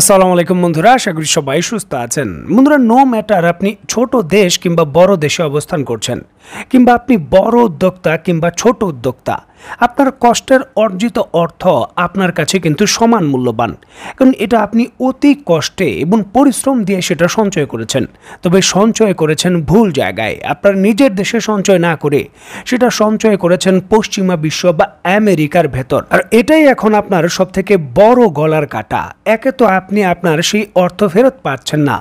আসসালামু আলাইকুম বন্ধুরা আশা করি সবাই সুস্থ আছেন বন্ধুরা নো ম্যাটার আপনি ছোট দেশ কিংবা বড় দেশে অবস্থান করছেন কিংবা আপনি বড় উদ্যোক্তা কিংবা ছোট উদ্যোক্তা আপনার কষ্টের অর্জিত অর্থ আপনার কাছে কিন্তু সমান মূল্যবান কারণ এটা আপনি অতি কষ্টে এবং পরিশ্রম দিয়ে সেটা সঞ্চয় করেছেন তবে সঞ্চয় করেছেন ভুল জায়গায় আপনার নিজের দেশে সঞ্চয় না করে সেটা সঞ্চয় করেছেন পশ্চিমা বিশ্ব বা আমেরিকার ভেতর আর এটাই এখন আপনার সব থেকে বড় গলার কাটা একে তো আপনি আপনার সেই অর্থ ফেরত পাচ্ছেন না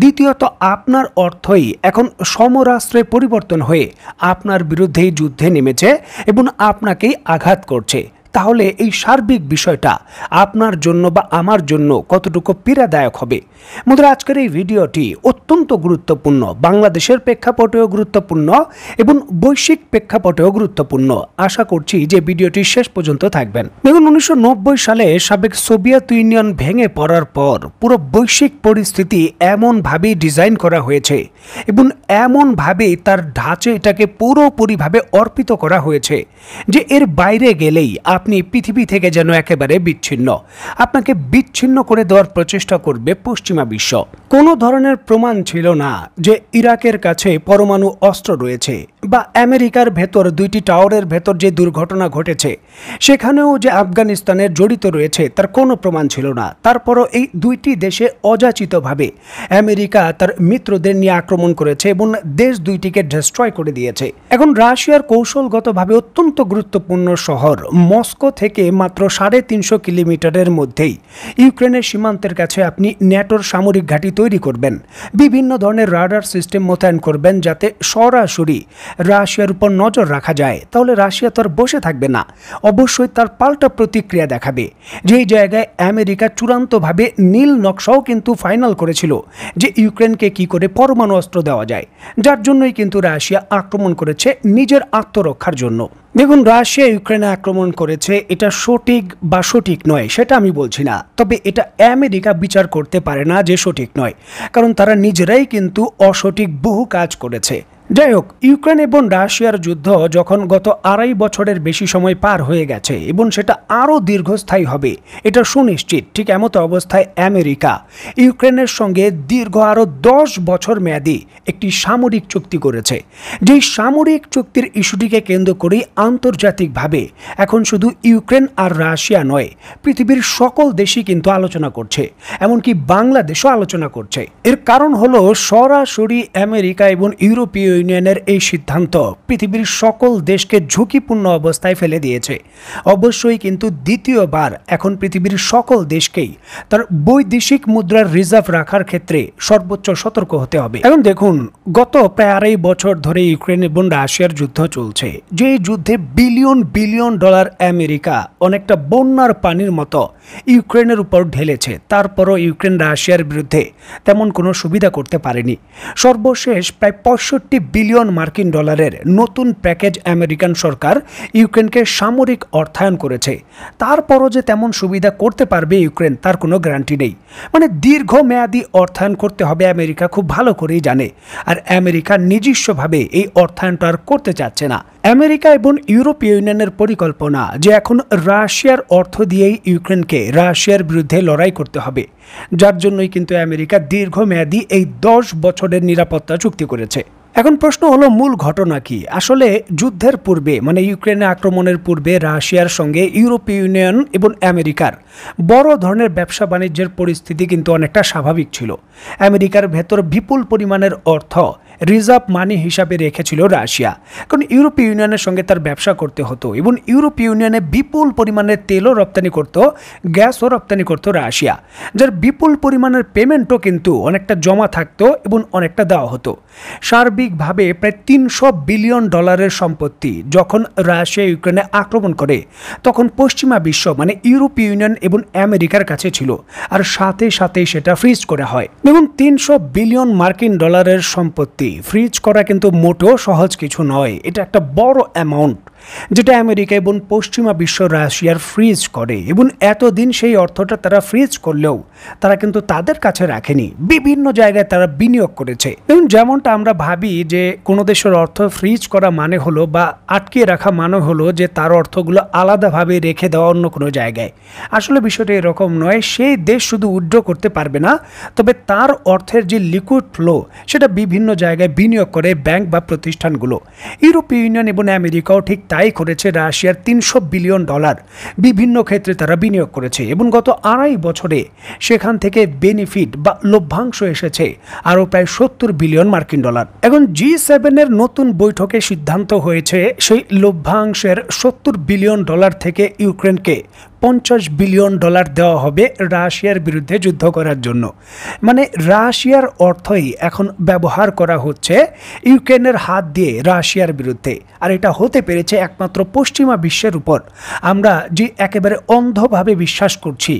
দ্বিতীয়ত আপনার অর্থই এখন সমরাস্ত্রে পরিবর্তন হয়ে আপনার বিরুদ্ধেই যুদ্ধে নেমেছে এবং আপনার আপনাকেই আঘাত করছে তাহলে এই সার্বিক বিষয়টা আপনার জন্য বা আমার জন্য কতটুকু পীড়াদায়ক হবে মুদ্রা আজকের এই ভিডিওটি অত্যন্ত গুরুত্বপূর্ণ বাংলাদেশের প্রেক্ষাপটেও গুরুত্বপূর্ণ এবং বৈশ্বিক প্রেক্ষাপটেও গুরুত্বপূর্ণ আশা করছি যে ভিডিওটি শেষ পর্যন্ত থাকবেন দেখুন উনিশশো সালে সাবেক সোভিয়েত ইউনিয়ন ভেঙে পড়ার পর পুরো বৈশ্বিক পরিস্থিতি এমনভাবেই ডিজাইন করা হয়েছে এবং এমনভাবেই তার ঢাঁচে এটাকে পুরোপুরিভাবে অর্পিত করা হয়েছে যে এর বাইরে গেলেই আপ আপনি পৃথিবী থেকে যেন একেবারে বিচ্ছিন্ন আপনাকে বিচ্ছিন্ন করে দেওয়ার প্রচেষ্টা করবে পশ্চিমা বিশ্ব কোনো ধরনের প্রমাণ ছিল না যে ইরাকের কাছে পরমাণু অস্ত্র রয়েছে বা আমেরিকার ভেতর দুইটি টাওয়ারের ভেতর যে দুর্ঘটনা ঘটেছে সেখানেও যে আফগানিস্তানের জড়িত রয়েছে তার কোনো প্রমাণ ছিল না তারপরও এই দুইটি দেশে অযাচিতভাবে আমেরিকা তার মিত্রদের নিয়ে আক্রমণ করেছে এবং দেশ দুইটিকে ডিস্ট্রয় করে দিয়েছে এখন রাশিয়ার কৌশলগতভাবে অত্যন্ত গুরুত্বপূর্ণ শহর মস্কো থেকে মাত্র সাড়ে তিনশো কিলোমিটারের মধ্যেই ইউক্রেনের সীমান্তের কাছে আপনি ন্যাটোর সামরিক ঘাঁটি তৈরি করবেন বিভিন্ন ধরনের রাডার সিস্টেম মোতায়েন করবেন যাতে সরাসরি রাশিয়ার উপর নজর রাখা যায় তাহলে রাশিয়া তো আর বসে থাকবে না অবশ্যই তার পাল্টা প্রতিক্রিয়া দেখাবে যেই জায়গায় আমেরিকা চূড়ান্তভাবে নীল নকশাও কিন্তু ফাইনাল করেছিল যে ইউক্রেনকে কি করে পরমাণু অস্ত্র দেওয়া যায় যার জন্যই কিন্তু রাশিয়া আক্রমণ করেছে নিজের আত্মরক্ষার জন্য দেখুন রাশিয়া ইউক্রেনে আক্রমণ করেছে এটা সঠিক বা সঠিক নয় সেটা আমি বলছি না তবে এটা আমেরিকা বিচার করতে পারে না যে সঠিক নয় কারণ তারা নিজেরাই কিন্তু অসঠিক বহু কাজ করেছে যাই হোক ইউক্রেন এবং রাশিয়ার যুদ্ধ যখন গত আড়াই বছরের বেশি সময় পার হয়ে গেছে এবং সেটা আরও দীর্ঘস্থায়ী হবে এটা সুনিশ্চিত ঠিক এমতো অবস্থায় আমেরিকা ইউক্রেনের সঙ্গে দীর্ঘ আরও দশ বছর মেয়াদি একটি সামরিক চুক্তি করেছে যেই সামরিক চুক্তির ইস্যুটিকে কেন্দ্র করেই আন্তর্জাতিকভাবে এখন শুধু ইউক্রেন আর রাশিয়া নয় পৃথিবীর সকল দেশই কিন্তু আলোচনা করছে এমনকি বাংলাদেশও আলোচনা করছে এর কারণ হলো সরাসরি আমেরিকা এবং ইউরোপীয় ইউনিয়নের এই সিদ্ধান্ত পৃথিবীর সকল দেশকে ঝুঁকিপূর্ণ অবস্থায় ফেলে দিয়েছে অবশ্যই কিন্তু দ্বিতীয়বার এখন পৃথিবীর সকল দেশকেই তার বৈদেশিক মুদ্রার রিজার্ভ রাখার ক্ষেত্রে সর্বোচ্চ সতর্ক হতে হবে এখন দেখুন গত প্রায় আড়াই বছর ধরে ইউক্রেন এবং রাশিয়ার যুদ্ধ চলছে যে যুদ্ধে বিলিয়ন বিলিয়ন ডলার আমেরিকা অনেকটা বন্যার পানির মতো ইউক্রেনের উপর ঢেলেছে তারপরও ইউক্রেন রাশিয়ার বিরুদ্ধে তেমন কোনো সুবিধা করতে পারেনি সর্বশেষ প্রায় পঁয়ষট্টি বিলিয়ন মার্কিন ডলারের নতুন প্যাকেজ আমেরিকান সরকার ইউক্রেনকে সামরিক অর্থায়ন করেছে তারপরও যে তেমন সুবিধা করতে পারবে ইউক্রেন তার কোনো গ্যারান্টি নেই মানে দীর্ঘমেয়াদী অর্থায়ন করতে হবে আমেরিকা খুব ভালো করেই জানে আর আমেরিকা নিজস্বভাবে এই অর্থায়নটা আর করতে চাচ্ছে না আমেরিকা এবং ইউরোপীয় ইউনিয়নের পরিকল্পনা যে এখন রাশিয়ার অর্থ দিয়েই ইউক্রেনকে রাশিয়ার বিরুদ্ধে লড়াই করতে হবে যার জন্যই কিন্তু আমেরিকা দীর্ঘমেয়াদী এই দশ বছরের নিরাপত্তা চুক্তি করেছে এখন প্রশ্ন হলো মূল ঘটনা কি আসলে যুদ্ধের পূর্বে মানে ইউক্রেনে আক্রমণের পূর্বে রাশিয়ার সঙ্গে ইউরোপীয় ইউনিয়ন এবং আমেরিকার বড় ধরনের ব্যবসা বাণিজ্যের পরিস্থিতি কিন্তু অনেকটা স্বাভাবিক ছিল আমেরিকার ভেতর বিপুল পরিমাণের অর্থ রিজার্ভ মানি হিসাবে রেখেছিল রাশিয়া কারণ ইউরোপীয় ইউনিয়নের সঙ্গে তার ব্যবসা করতে হতো এবং ইউরোপীয় ইউনিয়নে বিপুল পরিমাণের তেলও রপ্তানি করত গ্যাসও রপ্তানি করত রাশিয়া যার বিপুল পরিমাণের পেমেন্টও কিন্তু অনেকটা জমা থাকতো এবং অনেকটা দেওয়া হতো সার্বিকভাবে প্রায় তিনশো বিলিয়ন ডলারের সম্পত্তি যখন রাশিয়া ইউক্রেনে আক্রমণ করে তখন পশ্চিমা বিশ্ব মানে ইউরোপীয় ইউনিয়ন এবং আমেরিকার কাছে ছিল আর সাথে সাথে সেটা ফ্রিজ করা হয় দেখুন তিনশো বিলিয়ন মার্কিন ডলারের সম্পত্তি ফ্রিজ করা কিন্তু মোটেও সহজ কিছু নয় এটা একটা বড় অ্যামাউন্ট যেটা আমেরিকা এবং পশ্চিমা বিশ্ব রাশিয়ার ফ্রিজ করে এবং এতদিন সেই অর্থটা তারা ফ্রিজ করলেও তারা কিন্তু তাদের কাছে রাখেনি বিভিন্ন জায়গায় তারা বিনিয়োগ করেছে এবং যেমনটা আমরা ভাবি যে কোনো দেশের অর্থ ফ্রিজ করা মানে হলো বা আটকিয়ে রাখা মানে হলো যে তার অর্থগুলো আলাদাভাবে রেখে দেওয়া অন্য কোনো জায়গায় আসলে বিষয়টা এরকম নয় সেই দেশ শুধু উড্র করতে পারবে না তবে তার অর্থের যে লিকুইড ফ্লো সেটা বিভিন্ন জায়গায় বিনিয়োগ করে ব্যাংক বা প্রতিষ্ঠানগুলো ইউরোপীয় ইউনিয়ন এবং আমেরিকাও ঠিক তাই করেছে রাশিয়ার তিনশো বিলিয়ন ডলার বিভিন্ন ক্ষেত্রে তারা বিনিয়োগ করেছে এবং গত আড়াই বছরে সেখান থেকে বেনিফিট বা লভ্যাংশ এসেছে আরও প্রায় সত্তর বিলিয়ন মার্কিন ডলার এখন জি সেভেনের নতুন বৈঠকে সিদ্ধান্ত হয়েছে সেই লভ্যাংশের সত্তর বিলিয়ন ডলার থেকে ইউক্রেনকে পঞ্চাশ বিলিয়ন ডলার দেওয়া হবে রাশিয়ার বিরুদ্ধে যুদ্ধ করার জন্য মানে রাশিয়ার অর্থই এখন ব্যবহার করা হচ্ছে ইউক্রেনের হাত দিয়ে রাশিয়ার বিরুদ্ধে আর এটা হতে পেরেছে একমাত্র পশ্চিমা বিশ্বের উপর আমরা যে একেবারে অন্ধভাবে বিশ্বাস করছি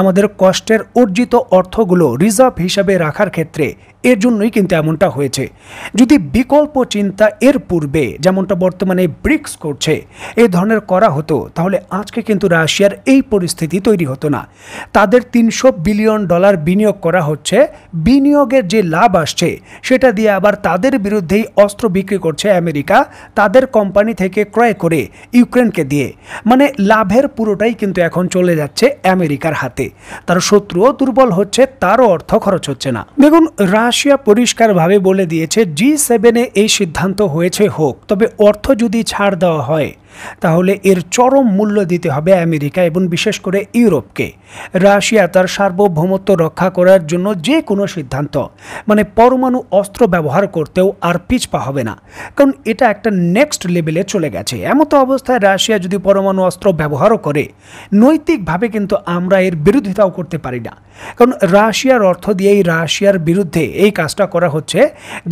আমাদের কষ্টের অর্জিত অর্থগুলো রিজার্ভ হিসাবে রাখার ক্ষেত্রে এর জন্যই কিন্তু এমনটা হয়েছে যদি বিকল্প চিন্তা এর পূর্বে যেমনটা বর্তমানে ব্রিক্স করছে এ ধরনের করা হতো তাহলে আজকে কিন্তু রাশিয়ার এই পরিস্থিতি তৈরি হতো না তাদের তিনশো বিলিয়ন ডলার বিনিয়োগ করা হচ্ছে বিনিয়োগের যে লাভ আসছে সেটা দিয়ে আবার তাদের বিরুদ্ধেই অস্ত্র বিক্রি করছে আমেরিকা তাদের কোম্পানি থেকে ক্রয় করে ইউক্রেনকে দিয়ে মানে লাভের পুরোটাই কিন্তু এখন চলে যাচ্ছে আমেরিকার হাতে তার শত্রুও দুর্বল হচ্ছে তারও অর্থ খরচ হচ্ছে না দেখুন রাশিয়া পরিষ্কারভাবে বলে দিয়েছে জি সেভেনে এই সিদ্ধান্ত হয়েছে হোক তবে অর্থ যদি ছাড় দেওয়া হয় তাহলে এর চরম মূল্য দিতে হবে আমেরিকা এবং বিশেষ করে ইউরোপকে রাশিয়া তার সার্বভৌমত্ব রক্ষা করার জন্য যে কোনো সিদ্ধান্ত মানে পরমাণু অস্ত্র ব্যবহার করতেও আর পিছপা হবে না কারণ এটা একটা নেক্সট লেভেলে চলে গেছে এমতো অবস্থায় রাশিয়া যদি পরমাণু অস্ত্র ব্যবহারও করে নৈতিকভাবে কিন্তু আমরা এর বিরোধিতাও করতে পারি না কারণ রাশিয়ার অর্থ দিয়েই রাশিয়ার বিরুদ্ধে এই কাজটা করা হচ্ছে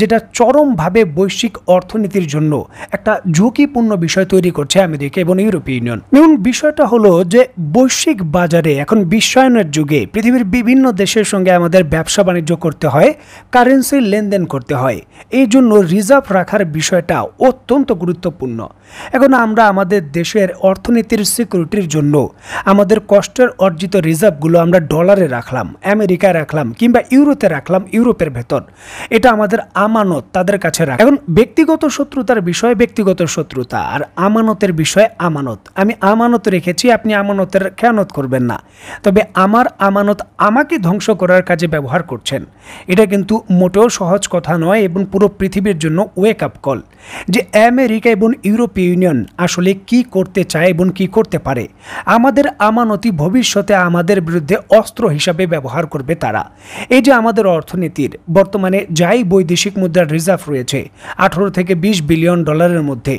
যেটা চরমভাবে বৈশ্বিক অর্থনীতির জন্য একটা ঝুঁকিপূর্ণ বিষয় তৈরি করছে আমেরিকা এবং ইউরোপীয় ইউনিয়ন এবং বিষয়টা হলো যে বৈশ্বিক বাজারে এখন বিশ্বায়নের যুগে পৃথিবীর বিভিন্ন দেশের সঙ্গে আমাদের ব্যবসা বাণিজ্য করতে হয় কারেন্সি লেনদেন করতে হয় এই জন্য রিজার্ভ রাখার বিষয়টা অত্যন্ত গুরুত্বপূর্ণ এখন আমরা আমাদের দেশের অর্থনীতির সিকিউরিটির জন্য আমাদের কষ্টের অর্জিত রিজার্ভগুলো আমরা ডলারে রাখলাম আমেরিকায় রাখলাম কিংবা ইউরোতে রাখলাম ইউরোপের ভেতর এটা আমাদের আমানত তাদের কাছে রাখ এখন ব্যক্তিগত শত্রুতার বিষয় ব্যক্তিগত শত্রুতা আর আমানতের বিষয় আমানত আমি আমানত রেখেছি আপনি আমানতের খেয়ানত করবেন না তবে আমার আমানত আমাকে ধ্বংস করার কাজে ব্যবহার করছেন এটা কিন্তু মোটেও সহজ কথা নয় এবং পুরো পৃথিবীর জন্য ওয়েক আপ কল যে আমেরিকা এবং ইউরোপীয় ইউনিয়ন আসলে কি করতে চায় এবং কি করতে পারে আমাদের আমানতি ভবিষ্যতে আমাদের বিরুদ্ধে অস্ত্র হিসাবে ব্যবহার করবে তারা এই যে আমাদের অর্থনীতির বর্তমানে যাই বৈদেশিক মুদ্রার রিজার্ভ রয়েছে আঠারো থেকে ২০ বিলিয়ন ডলারের মধ্যে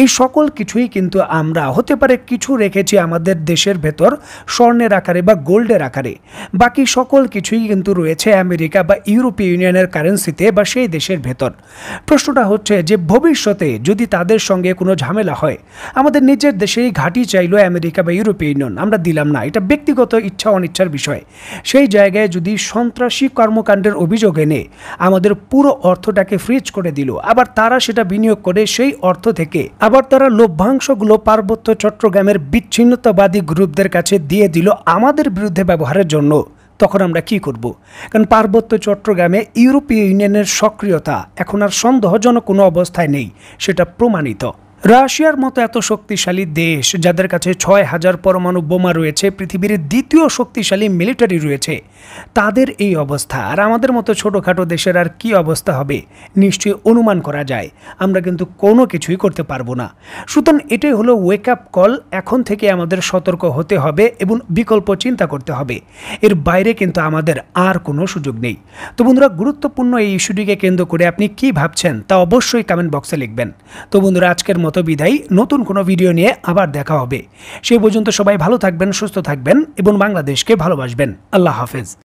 এই সকল কিছুই কিন্তু আমরা হতে পারে কিছু রেখেছি আমাদের দেশের ভেতর স্বর্ণের আকারে আকারে বা গোল্ডের আকারে বাকি সকল কিছুই কিন্তু রয়েছে আমেরিকা বা ইউরোপীয় ইউনিয়নের কারেন্সিতে বা সেই দেশের ভেতর প্রশ্নটা হচ্ছে যে ভবিষ্যতে যদি তাদের সঙ্গে কোনো ঝামেলা হয় আমাদের নিজের দেশেই ঘাটি চাইলো আমেরিকা বা ইউরোপীয় ইউনিয়ন আমরা দিলাম না এটা ব্যক্তিগত ইচ্ছা অনিচ্ছার বিষয় সেই জায়গায় যদি সন্ত্রাসী কর্মকাণ্ডের অভিযোগ এনে আমাদের পুরো অর্থটাকে ফ্রিজ করে দিল আবার তারা সেটা বিনিয়োগ করে সেই অর্থ থেকে আবার তারা লভ্যাংশগুলো পার্বত্য চট্টগ্রামের বিচ্ছিন্নতাবাদী গ্রুপদের কাছে দিয়ে দিল আমার আমাদের বিরুদ্ধে ব্যবহারের জন্য তখন আমরা কি করব কারণ পার্বত্য চট্টগ্রামে ইউরোপীয় ইউনিয়নের সক্রিয়তা এখন আর সন্দেহজনক কোনো অবস্থায় নেই সেটা প্রমাণিত রাশিয়ার মতো এত শক্তিশালী দেশ যাদের কাছে ছয় হাজার পরমাণু বোমা রয়েছে পৃথিবীর দ্বিতীয় শক্তিশালী মিলিটারি রয়েছে তাদের এই অবস্থা আর আমাদের মতো ছোটোখাটো দেশের আর কি অবস্থা হবে নিশ্চয়ই অনুমান করা যায় আমরা কিন্তু কোনো কিছুই করতে পারবো না সুতরাং এটাই হলো ওয়েক আপ কল এখন থেকে আমাদের সতর্ক হতে হবে এবং বিকল্প চিন্তা করতে হবে এর বাইরে কিন্তু আমাদের আর কোনো সুযোগ নেই তো বন্ধুরা গুরুত্বপূর্ণ এই ইস্যুটিকে কেন্দ্র করে আপনি কি ভাবছেন তা অবশ্যই কমেন্ট বক্সে লিখবেন তো বন্ধুরা আজকের মতো মতো বিদায় নতুন কোনো ভিডিও নিয়ে আবার দেখা হবে সেই পর্যন্ত সবাই ভালো থাকবেন সুস্থ থাকবেন এবং বাংলাদেশকে ভালোবাসবেন আল্লাহ হাফেজ